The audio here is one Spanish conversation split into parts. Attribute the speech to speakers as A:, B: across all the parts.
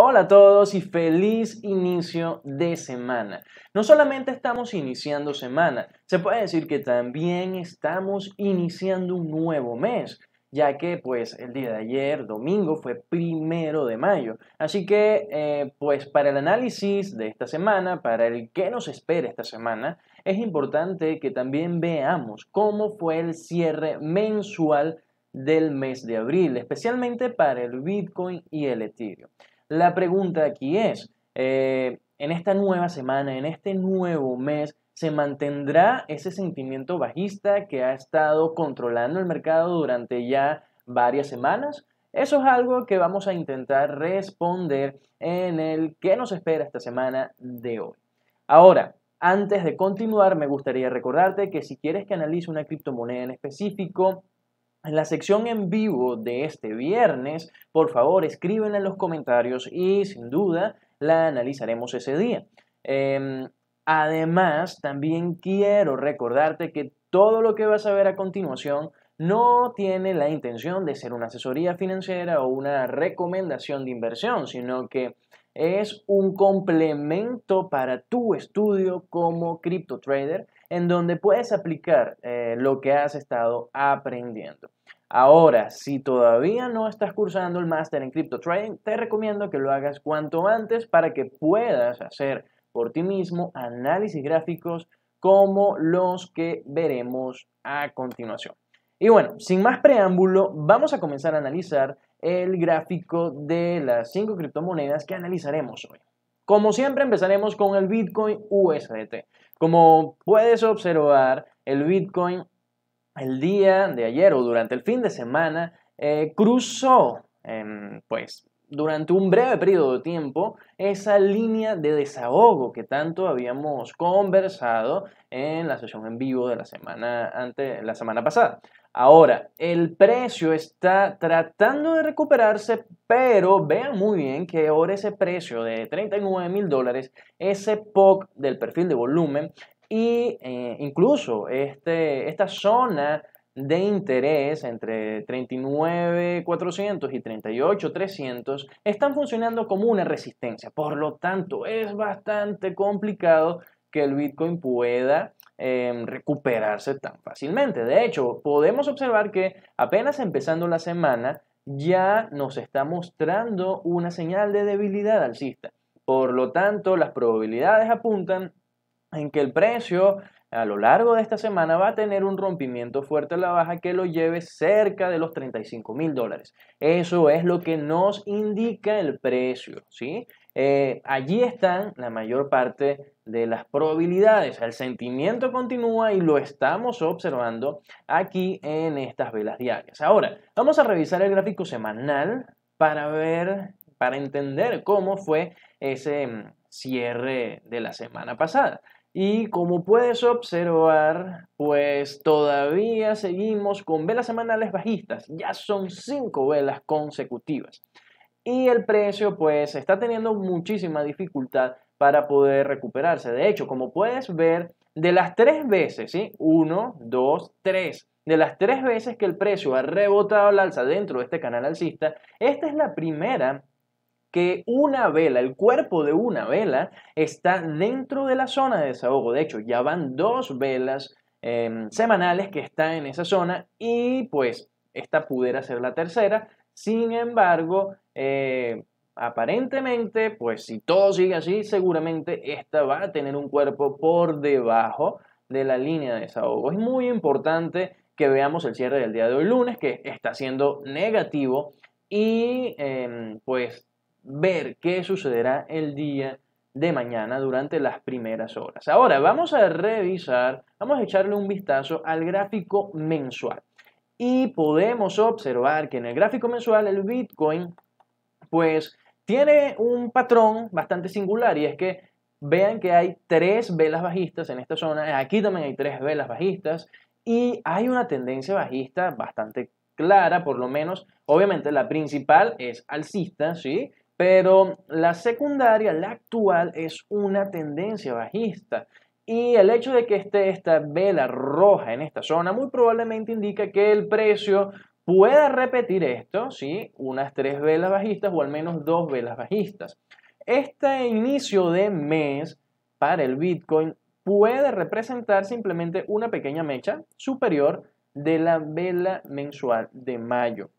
A: Hola a todos y feliz inicio de semana. No solamente estamos iniciando semana, se puede decir que también estamos iniciando un nuevo mes, ya que pues el día de ayer, domingo, fue primero de mayo. Así que eh, pues para el análisis de esta semana, para el que nos espera esta semana, es importante que también veamos cómo fue el cierre mensual del mes de abril, especialmente para el Bitcoin y el Ethereum. La pregunta aquí es, eh, en esta nueva semana, en este nuevo mes, ¿se mantendrá ese sentimiento bajista que ha estado controlando el mercado durante ya varias semanas? Eso es algo que vamos a intentar responder en el que nos espera esta semana de hoy. Ahora, antes de continuar, me gustaría recordarte que si quieres que analice una criptomoneda en específico, en la sección en vivo de este viernes, por favor escríbenla en los comentarios y sin duda la analizaremos ese día. Em, además, también quiero recordarte que todo lo que vas a ver a continuación no tiene la intención de ser una asesoría financiera o una recomendación de inversión, sino que es un complemento para tu estudio como cripto trader en donde puedes aplicar eh, lo que has estado aprendiendo. Ahora, si todavía no estás cursando el máster en Crypto Trading, te recomiendo que lo hagas cuanto antes para que puedas hacer por ti mismo análisis gráficos como los que veremos a continuación. Y bueno, sin más preámbulo, vamos a comenzar a analizar el gráfico de las cinco criptomonedas que analizaremos hoy. Como siempre, empezaremos con el Bitcoin USDT. Como puedes observar, el Bitcoin el día de ayer o durante el fin de semana eh, cruzó, em, pues, durante un breve periodo de tiempo, esa línea de desahogo que tanto habíamos conversado en la sesión en vivo de la semana, ante, la semana pasada. Ahora, el precio está tratando de recuperarse, pero vean muy bien que ahora ese precio de 39 mil dólares, ese POC del perfil de volumen, y eh, incluso este, esta zona de interés entre 39,400 y 38,300 están funcionando como una resistencia. Por lo tanto, es bastante complicado que el Bitcoin pueda em, recuperarse tan fácilmente. De hecho, podemos observar que apenas empezando la semana ya nos está mostrando una señal de debilidad alcista. Por lo tanto, las probabilidades apuntan en que el precio a lo largo de esta semana va a tener un rompimiento fuerte a la baja que lo lleve cerca de los 35 mil dólares. Eso es lo que nos indica el precio, ¿sí? Eh, allí están la mayor parte de las probabilidades. El sentimiento continúa y lo estamos observando aquí en estas velas diarias. Ahora, vamos a revisar el gráfico semanal para ver, para entender cómo fue ese mm, cierre de la semana pasada. Y como puedes observar, pues todavía seguimos con velas semanales bajistas. Ya son cinco velas consecutivas. Y el precio pues está teniendo muchísima dificultad para poder recuperarse. De hecho, como puedes ver, de las tres veces, ¿sí? Uno, dos, tres. De las tres veces que el precio ha rebotado al alza dentro de este canal alcista, esta es la primera que una vela, el cuerpo de una vela, está dentro de la zona de desahogo. De hecho, ya van dos velas em, semanales que están en esa zona y pues esta pudiera ser la tercera. Sin embargo, eh, aparentemente, pues si todo sigue así, seguramente esta va a tener un cuerpo por debajo de la línea de desahogo. Es muy importante que veamos el cierre del día de hoy lunes, que está siendo negativo y em, pues ver qué sucederá el día de mañana durante las primeras horas. Ahora vamos a revisar, vamos a echarle un vistazo al gráfico mensual. Y podemos observar que en el gráfico mensual el Bitcoin pues tiene un patrón bastante singular y es que vean que hay tres velas bajistas en esta zona, aquí también hay tres velas bajistas y hay una tendencia bajista bastante clara, por lo menos, obviamente la principal es alcista, ¿sí? Pero la secundaria, la actual, es una tendencia bajista. Y el hecho de que esté esta vela roja en esta zona muy probablemente indica que el precio pueda repetir esto, ¿sí? Unas tres velas bajistas o al menos dos velas bajistas. Este inicio de mes para el Bitcoin puede representar simplemente una pequeña mecha superior de la vela mensual de mayo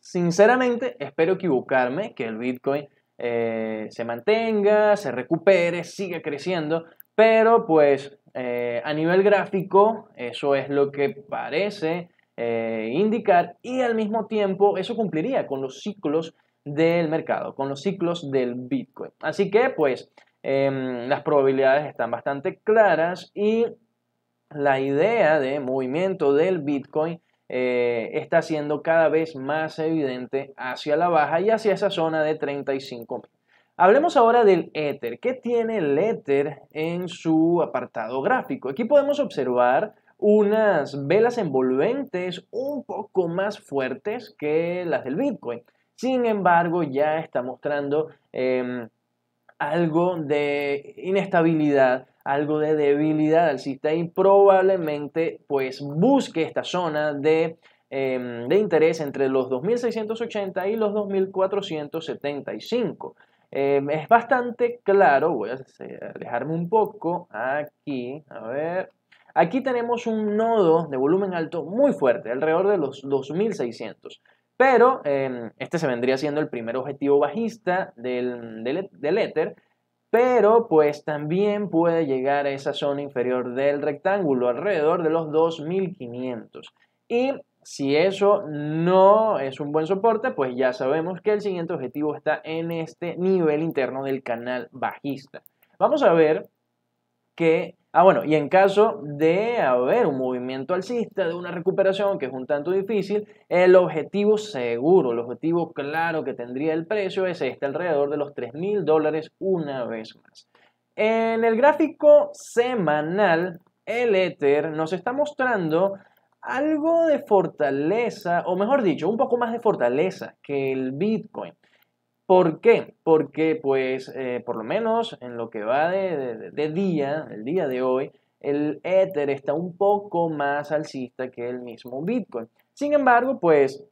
A: sinceramente espero equivocarme, que el Bitcoin eh, se mantenga, se recupere, siga creciendo, pero pues eh, a nivel gráfico eso es lo que parece eh, indicar y al mismo tiempo eso cumpliría con los ciclos del mercado, con los ciclos del Bitcoin. Así que pues em, las probabilidades están bastante claras y la idea de movimiento del Bitcoin eh, está siendo cada vez más evidente hacia la baja y hacia esa zona de 35 Hablemos ahora del éter. ¿Qué tiene el éter en su apartado gráfico? Aquí podemos observar unas velas envolventes un poco más fuertes que las del Bitcoin. Sin embargo, ya está mostrando em, algo de inestabilidad, algo de debilidad al sistema y probablemente pues busque esta zona de, em, interés entre los 2680 y los 2475. Em, es bastante claro, voy a dejarme un poco aquí, a ver. Aquí tenemos un nodo de volumen alto muy fuerte, alrededor de los 2600. Pero em, este se vendría siendo el primer objetivo bajista del, e, del, éter, pero pues también puede llegar a esa zona inferior del rectángulo, alrededor de los 2500. Y si eso no es un buen soporte, pues ya sabemos que el siguiente objetivo está en este nivel interno del canal bajista. Vamos a ver que Ah, bueno, y en caso de haber un movimiento alcista, de una recuperación que es un tanto difícil, el objetivo seguro, el objetivo claro que tendría el precio es este, alrededor de los 3.000 dólares una vez más. En el gráfico semanal, el Ether nos está mostrando algo de fortaleza, o mejor dicho, un poco más de fortaleza que el Bitcoin. ¿Por qué? Porque, pues, eh, por lo menos en lo que va de, día, el día de hoy, el Ether está un poco más alcista que el mismo Bitcoin. Sin embargo, pues,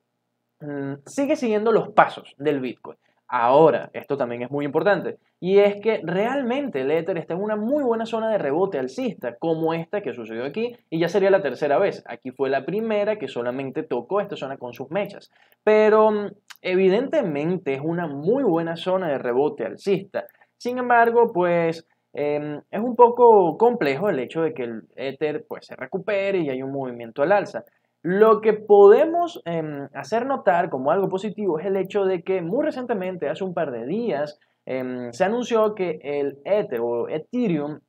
A: mm, sigue siguiendo los pasos del Bitcoin. Ahora, esto también es muy importante, y es que realmente el Ether está en una muy buena zona de rebote alcista, como esta que sucedió aquí, y ya sería la tercera vez. Aquí fue la primera que solamente tocó esta zona con sus mechas, pero mm, evidentemente es una muy buena zona de rebote alcista. Sin embargo, pues em, es un poco complejo el hecho de que el éter pues, se recupere y hay un movimiento al alza. Lo que podemos em, hacer notar como algo positivo es el hecho de que muy recientemente, hace un par de días, em, se anunció que el Ether o Ethereum,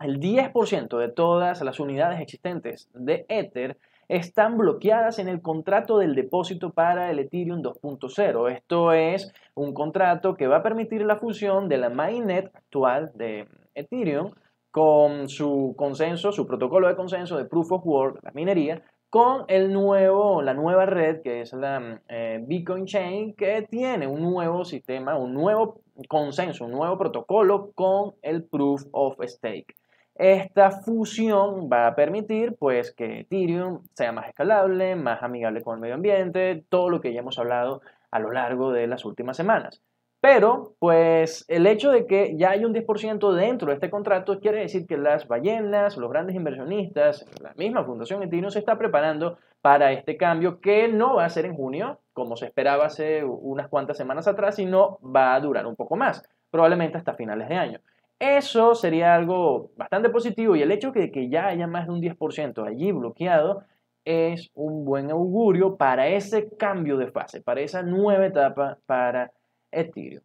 A: el 10% de todas las unidades existentes de Ether están bloqueadas en el contrato del depósito para el Ethereum 2.0. Esto es un contrato que va a permitir la fusión de la mainnet actual de Ethereum con su consenso, su protocolo de consenso de Proof of Work, la minería, con el nuevo, la nueva red que es la eh, Bitcoin Chain, que tiene un nuevo sistema, un nuevo consenso, un nuevo protocolo con el Proof of Stake. Esta fusión va a permitir pues, que Ethereum sea más escalable, más amigable con el medio ambiente, todo lo que ya hemos hablado a lo largo de las últimas semanas. Pero, pues, el hecho de que ya hay un 10% dentro de este contrato quiere decir que las ballenas, los grandes inversionistas, la misma Fundación Etino se está preparando para este cambio que no va a ser en junio, como se esperaba hace unas cuantas semanas atrás, sino va a durar un poco más, probablemente hasta finales de año. Eso sería algo bastante positivo y el hecho de que ya haya más de un 10% allí bloqueado es un buen augurio para ese cambio de fase, para esa nueva etapa, para Ethereum.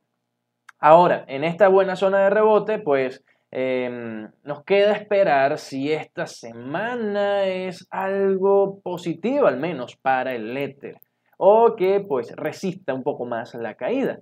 A: Ahora, en esta buena zona de rebote, pues em, nos queda esperar si esta semana es algo positivo, al menos para el Ether, o que pues resista un poco más la caída.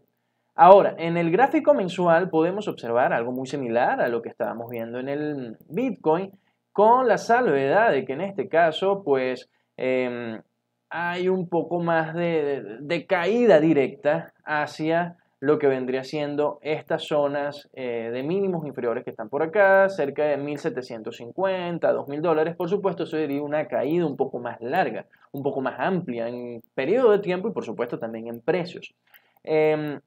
A: Ahora, en el gráfico mensual podemos observar algo muy similar a lo que estábamos viendo en el Bitcoin, con la salvedad de que en este caso, pues em, hay un poco más de, caída directa hacia lo que vendría siendo estas zonas eh, de mínimos inferiores que están por acá, cerca de 1750, 2000 dólares. Por supuesto, eso sería una caída un poco más larga, un poco más amplia en periodo de tiempo y, por supuesto, también en precios. Em,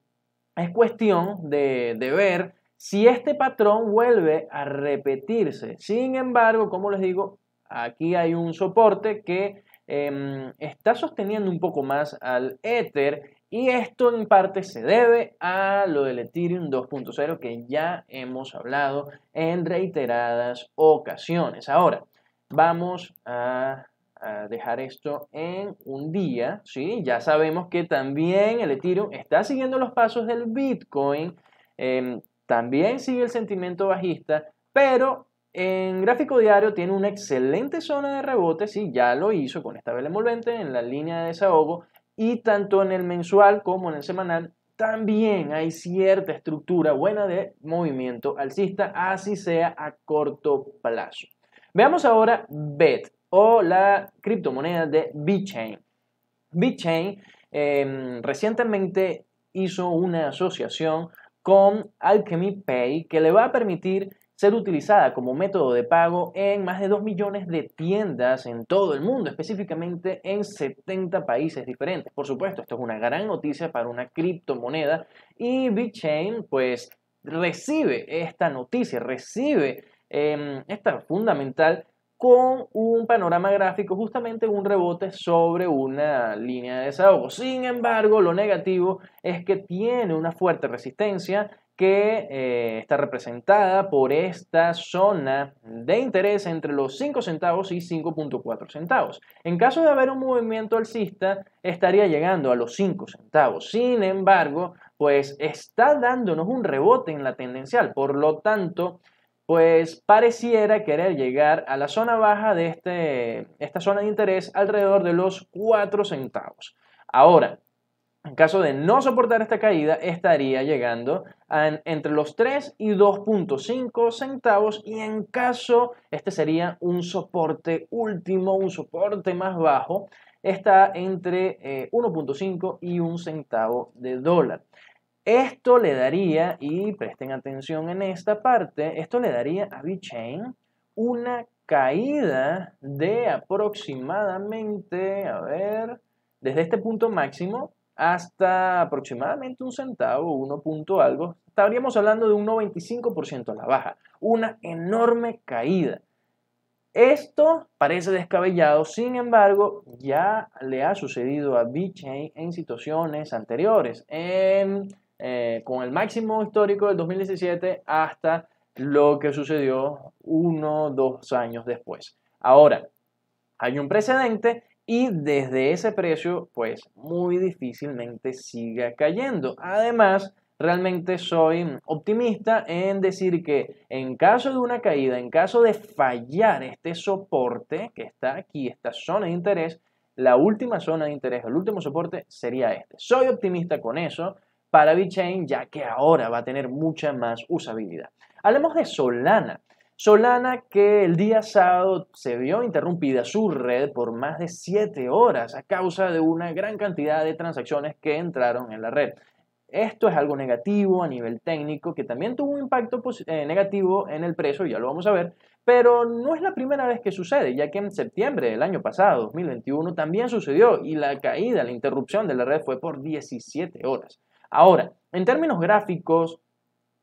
A: es cuestión de ver si este patrón vuelve a repetirse. Sin embargo, como les digo, aquí hay un soporte que Em, está sosteniendo un poco más al Ether y esto en parte se debe a lo del Ethereum 2.0 que ya hemos hablado en reiteradas ocasiones. Ahora, vamos a, dejar esto en un día, ¿sí? Ya sabemos que también el Ethereum está siguiendo los pasos del Bitcoin, em, también sigue el sentimiento bajista, pero en gráfico diario tiene una excelente zona de rebote, sí, ya lo hizo con esta vela envolvente en la línea de desahogo y tanto en el mensual como en el semanal también hay cierta estructura buena de movimiento alcista, así sea a corto plazo. Veamos ahora BET o la criptomoneda de BitChain. BitChain em, recientemente hizo una asociación con Alchemy Pay que le va a permitir ser utilizada como método de pago en más de 2 millones de tiendas en todo el mundo, específicamente en 70 países diferentes. Por supuesto, esto es una gran noticia para una criptomoneda y BitChain pues recibe esta noticia, recibe em, esta fundamental con un panorama gráfico, justamente un rebote sobre una línea de desahogo. Sin embargo, lo negativo es que tiene una fuerte resistencia que eh, está representada por esta zona de interés entre los 5 centavos y 5.4 centavos. En caso de haber un movimiento alcista, estaría llegando a los 5 centavos. Sin embargo, pues está dándonos un rebote en la tendencial. Por lo tanto, pues pareciera querer llegar a la zona baja de este, esta zona de interés alrededor de los 4 centavos. Ahora, en caso de no soportar esta caída, estaría llegando entre los 3 y 2.5 centavos y en caso, este sería un soporte último, un soporte más bajo, está entre 1.5 eh, y 1 centavo de dólar. Esto le daría, y presten atención en esta parte, esto le daría a VeChain una caída de aproximadamente, a ver, desde este punto máximo, hasta aproximadamente un centavo, uno punto algo, estaríamos hablando de un 95% a la baja, una enorme caída. Esto parece descabellado, sin embargo, ya le ha sucedido a BitChain en situaciones anteriores, eh, con el máximo histórico del 2017 hasta lo que sucedió uno o dos años después. Ahora, hay un precedente y desde ese precio pues muy difícilmente siga cayendo. Además, realmente soy optimista en decir que en caso de una caída, en caso de fallar este soporte que está aquí, esta zona de interés, la última zona de interés, el último soporte sería este. Soy optimista con eso para VeChain ya que ahora va a tener mucha más usabilidad. Hablemos de Solana. Solana, que el día sábado se vio interrumpida su red por más de 7 horas a causa de una gran cantidad de transacciones que entraron en la red. Esto es algo negativo a nivel técnico que también tuvo un impacto eh, negativo en el precio, ya lo vamos a ver, pero no es la primera vez que sucede, ya que en septiembre del año pasado, 2021, también sucedió y la caída, la interrupción de la red fue por 17 horas. Ahora, en términos gráficos,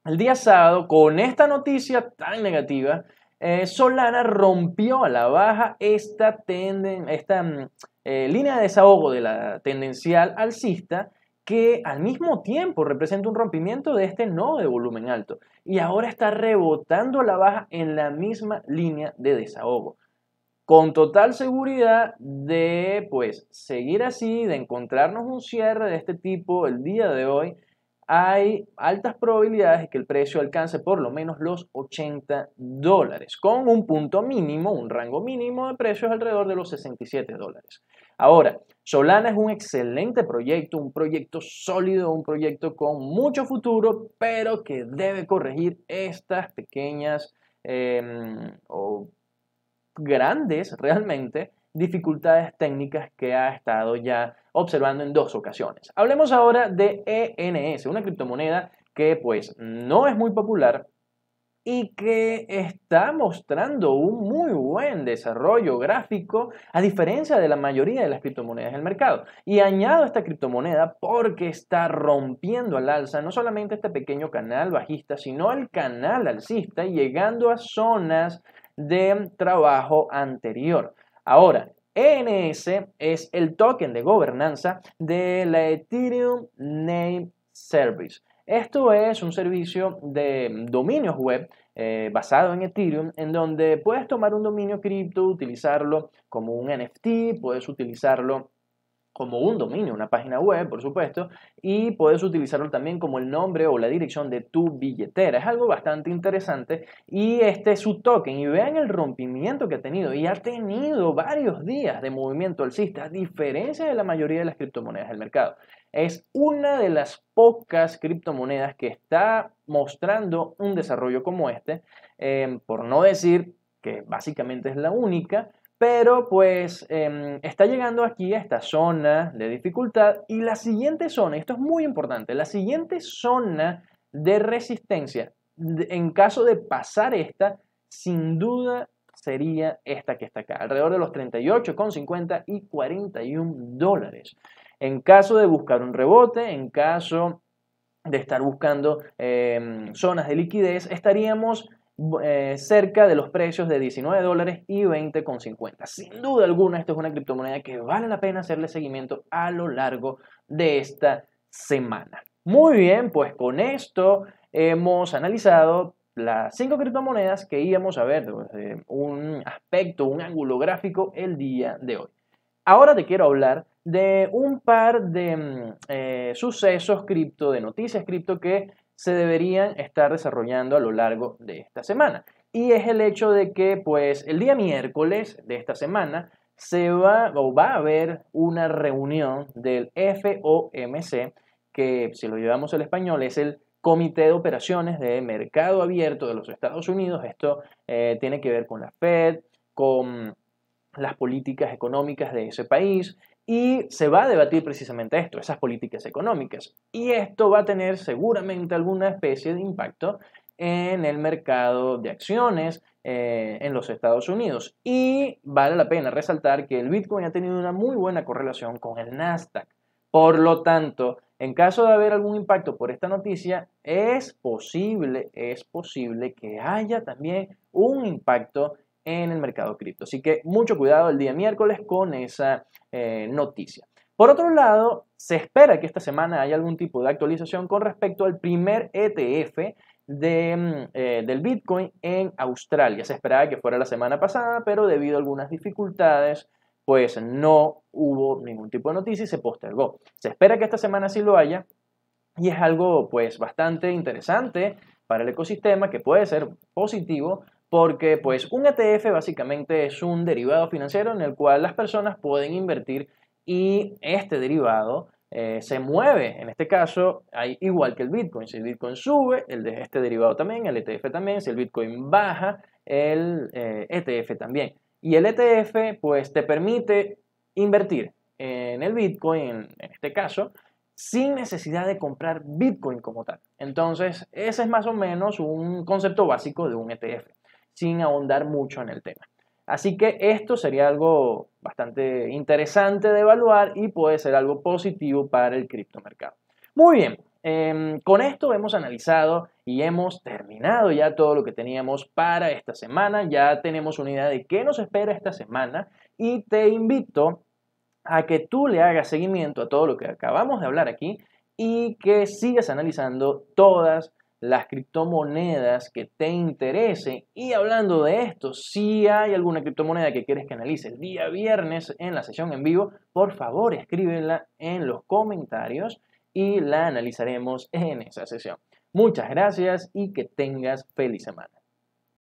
A: el día sábado, con esta noticia tan negativa, eh, Solana rompió a la baja esta, mm, eh, línea de desahogo de la tendencial alcista que al mismo tiempo representa un rompimiento de este nodo de volumen alto y ahora está rebotando a la baja en la misma línea de desahogo. Con total seguridad de pues seguir así, de encontrarnos un cierre de este tipo el día de hoy, hay altas probabilidades de que el precio alcance por lo menos los 80 dólares, con un punto mínimo, un rango mínimo de precios alrededor de los 67 dólares. Ahora, Solana es un excelente proyecto, un proyecto sólido, un proyecto con mucho futuro, pero que debe corregir estas pequeñas em, o grandes realmente dificultades técnicas que ha estado ya observando en dos ocasiones. Hablemos ahora de ENS, una criptomoneda que pues no es muy popular y que está mostrando un muy buen desarrollo gráfico a diferencia de la mayoría de las criptomonedas del mercado. Y añado esta criptomoneda porque está rompiendo al alza no solamente este pequeño canal bajista, sino el canal alcista llegando a zonas de trabajo anterior. Ahora, ENS es el token de gobernanza de la Ethereum Name Service. Esto es un servicio de dominios web eh, basado en Ethereum, en donde puedes tomar un dominio cripto, utilizarlo como un NFT, puedes utilizarlo como un dominio, una página web, por supuesto, y puedes utilizarlo también como el nombre o la dirección de tu billetera. Es algo bastante interesante y este es su token. Y vean el rompimiento que ha tenido y ha tenido varios días de movimiento alcista, a diferencia de la mayoría de las criptomonedas del mercado. Es una de las pocas criptomonedas que está mostrando un desarrollo como este, eh, por no decir que básicamente es la única, pero pues em, está llegando aquí a esta zona de dificultad y la siguiente zona, esto es muy importante, la siguiente zona de resistencia, en caso de pasar esta, sin duda sería esta que está acá, alrededor de los 38,50 y 41 dólares. En caso de buscar un rebote, en caso de estar buscando em, zonas de liquidez, estaríamos eh, cerca de los precios de 19 dólares y 20,50. Sin duda alguna, esto es una criptomoneda que vale la pena hacerle seguimiento a lo largo de esta semana. Muy bien, pues con esto hemos analizado las cinco criptomonedas que íbamos a ver pues, un aspecto, un ángulo gráfico el día de hoy. Ahora te quiero hablar de un par de mm, eh, sucesos cripto, de noticias cripto que se deberían estar desarrollando a lo largo de esta semana. Y es el hecho de que, pues, el día miércoles de esta semana se va o va a haber una reunión del FOMC, que si lo llevamos al español es el Comité de Operaciones de Mercado Abierto de los Estados Unidos. Esto eh, tiene que ver con la Fed, con las políticas económicas de ese país y se va a debatir precisamente esto, esas políticas económicas. Y esto va a tener seguramente alguna especie de impacto en el mercado de acciones eh, en los Estados Unidos. Y vale la pena resaltar que el Bitcoin ha tenido una muy buena correlación con el Nasdaq. Por lo tanto, en caso de haber algún impacto por esta noticia, es posible, es posible que haya también un impacto en el mercado cripto. Así que mucho cuidado el día miércoles con esa eh, noticia. Por otro lado, se espera que esta semana haya algún tipo de actualización con respecto al primer ETF de, mm, eh, del Bitcoin en Australia. Se esperaba que fuera la semana pasada, pero debido a algunas dificultades, pues no hubo ningún tipo de noticia y se postergó. Se espera que esta semana sí lo haya y es algo pues bastante interesante para el ecosistema que puede ser positivo porque pues un ETF básicamente es un derivado financiero en el cual las personas pueden invertir y este derivado eh, se mueve, en este caso, hay, igual que el Bitcoin. Si el Bitcoin sube, el de este derivado también, el ETF también. Si el Bitcoin baja, el ETF eh, e también. Y el ETF, pues, te permite invertir en el Bitcoin, en este caso, sin necesidad de comprar Bitcoin como tal. Entonces, ese es más o menos un concepto básico de un ETF sin ahondar mucho en el tema. Así que esto sería algo bastante interesante de evaluar y puede ser algo positivo para el criptomercado. Muy bien, em, con esto hemos analizado y hemos terminado ya todo lo que teníamos para esta semana. Ya tenemos una idea de qué nos espera esta semana y te invito a que tú le hagas seguimiento a todo lo que acabamos de hablar aquí y que sigas analizando todas las criptomonedas que te interesen. Y hablando de esto, si hay alguna criptomoneda que quieres que analice el día viernes en la sesión en vivo, por favor escríbela en los comentarios y la analizaremos en esa sesión. Muchas gracias y que tengas feliz semana.